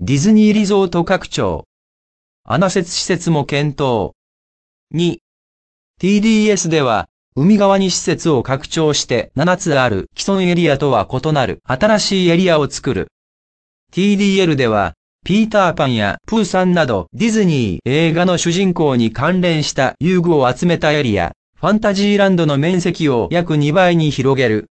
ディズニーリゾート拡張。穴設施設も検討。2、TDS では、海側に施設を拡張して7つある既存エリアとは異なる新しいエリアを作る。TDL では、ピーターパンやプーさんなどディズニー映画の主人公に関連した遊具を集めたエリア、ファンタジーランドの面積を約2倍に広げる。